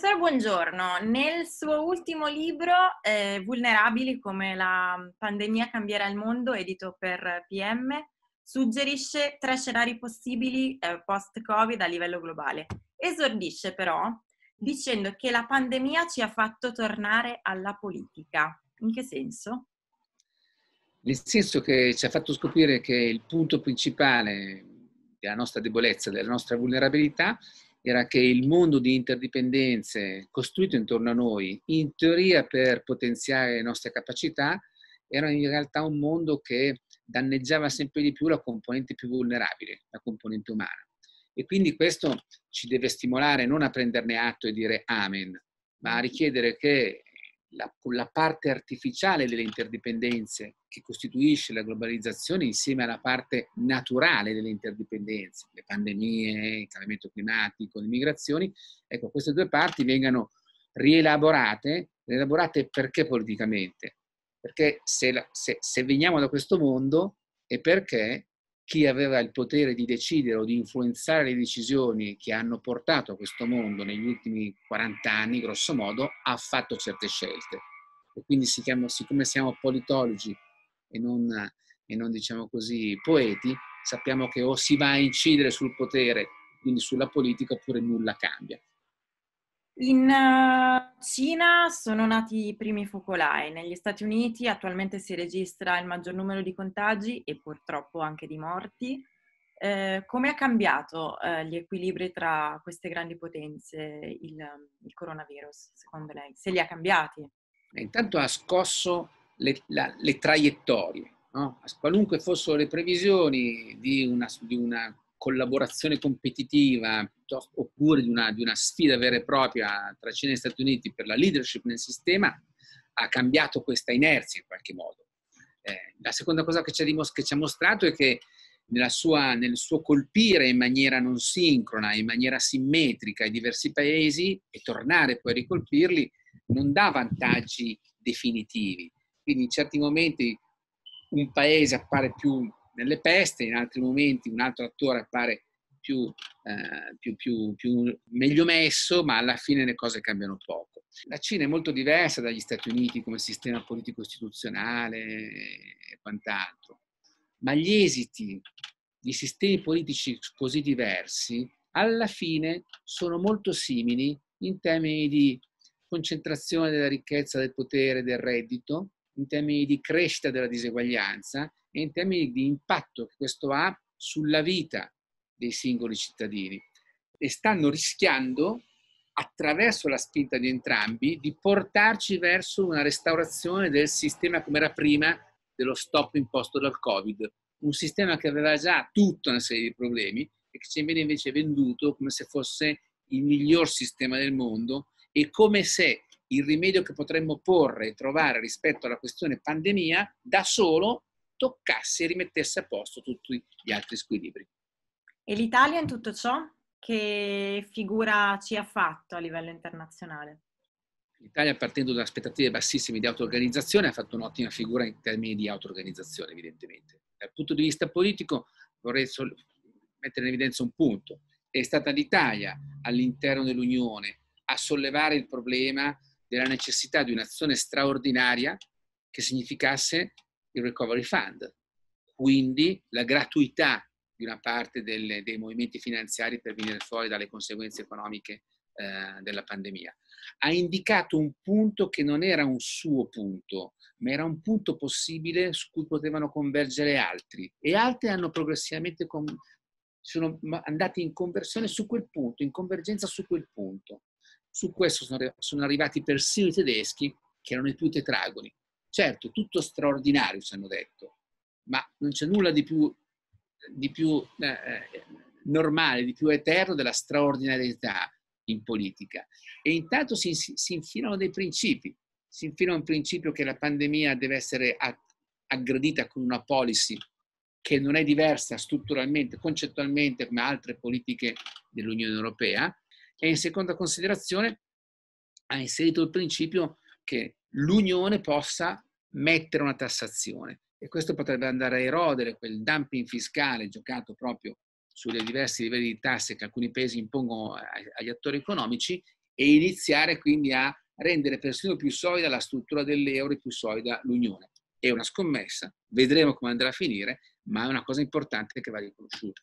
Professore, buongiorno. Nel suo ultimo libro, eh, Vulnerabili come la pandemia cambierà il mondo, edito per PM, suggerisce tre scenari possibili eh, post-Covid a livello globale. Esordisce però dicendo che la pandemia ci ha fatto tornare alla politica. In che senso? Nel senso che ci ha fatto scoprire che il punto principale della nostra debolezza, della nostra vulnerabilità, era che il mondo di interdipendenze costruito intorno a noi, in teoria per potenziare le nostre capacità, era in realtà un mondo che danneggiava sempre di più la componente più vulnerabile, la componente umana. E quindi questo ci deve stimolare non a prenderne atto e dire amen, ma a richiedere che la, la parte artificiale delle interdipendenze che costituisce la globalizzazione insieme alla parte naturale delle interdipendenze, le pandemie, il cambiamento climatico, le migrazioni, ecco, queste due parti vengano rielaborate, rielaborate perché politicamente? Perché se, la, se, se veniamo da questo mondo è perché chi aveva il potere di decidere o di influenzare le decisioni che hanno portato questo mondo negli ultimi 40 anni, grosso modo, ha fatto certe scelte. E quindi chiama, siccome siamo politologi e non, e non diciamo così poeti, sappiamo che o si va a incidere sul potere, quindi sulla politica, oppure nulla cambia. In eh, Cina sono nati i primi focolai, negli Stati Uniti attualmente si registra il maggior numero di contagi e purtroppo anche di morti. Eh, come ha cambiato eh, gli equilibri tra queste grandi potenze il, il, coronavirus, secondo lei? Se li ha cambiati? Eh, intanto ha scosso le, la, le traiettorie, no? qualunque fossero le previsioni di una, di una collaborazione competitiva oppure di una, di una, sfida vera e propria tra Cina e Stati Uniti per la leadership nel sistema, ha cambiato questa inerzia in qualche modo. Eh, la seconda cosa che ci, ha, mostrato è che sua, nel suo colpire in maniera non sincrona, in maniera simmetrica i diversi paesi e tornare poi a ricolpirli, non dà vantaggi definitivi. Quindi in certi momenti un paese appare più nelle peste, in altri momenti un altro attore appare più, eh, più, più, più, meglio messo, ma alla fine le cose cambiano poco. La Cina è molto diversa dagli Stati Uniti come sistema politico-istituzionale e quant'altro, ma gli esiti di sistemi politici così diversi alla fine sono molto simili in termini di concentrazione della ricchezza, del potere, del reddito, in termini di crescita della diseguaglianza e in termini di impatto che questo ha sulla vita dei singoli cittadini e stanno rischiando attraverso la spinta di entrambi di portarci verso una restaurazione del sistema come era prima dello stop imposto dal Covid, un sistema che aveva già tutta una serie di problemi e che ci viene invece venduto come se fosse il miglior sistema del mondo e come se il rimedio che potremmo porre e trovare rispetto alla questione pandemia da solo toccasse e rimettesse a posto tutti gli altri squilibri. E l'Italia in tutto ciò che figura ci ha fatto a livello internazionale? L'Italia, partendo da aspettative bassissime di auto-organizzazione, ha fatto un'ottima figura in termini di auto-organizzazione, evidentemente. Dal punto di vista politico, vorrei sol- mettere in evidenza un punto. È stata l'Italia, all'interno dell'Unione, a sollevare il problema della necessità di un'azione straordinaria che significasse il Recovery Fund, quindi la gratuità di una parte delle, dei movimenti finanziari per venire fuori dalle conseguenze economiche eh, della pandemia. Ha indicato un punto che non era un suo punto, ma era un punto possibile su cui potevano convergere altri e altri hanno progressivamente con, sono andati in conversione su quel punto, in convergenza su quel punto. Su questo sono arrivati persino i tedeschi, che erano i più tetragoni. Certo, tutto straordinario, ci hanno detto, ma non c'è nulla di più, di più eh, eh normale, di più eterno della straordinarietà in politica. E intanto si, si infilano dei principi. Si infila un principio che la pandemia deve essere aggredita con una policy che non è diversa strutturalmente, concettualmente, come altre politiche dell'Unione Europea, e in seconda considerazione ha inserito il principio che l'Unione possa mettere una tassazione e questo potrebbe andare a erodere quel dumping fiscale giocato proprio sulle diversi livelli di tasse che alcuni paesi impongono agli attori economici e iniziare quindi a rendere persino più solida la struttura dell'euro e più solida l'Unione. È una scommessa, vedremo come andrà a finire, ma è una cosa importante che va riconosciuta.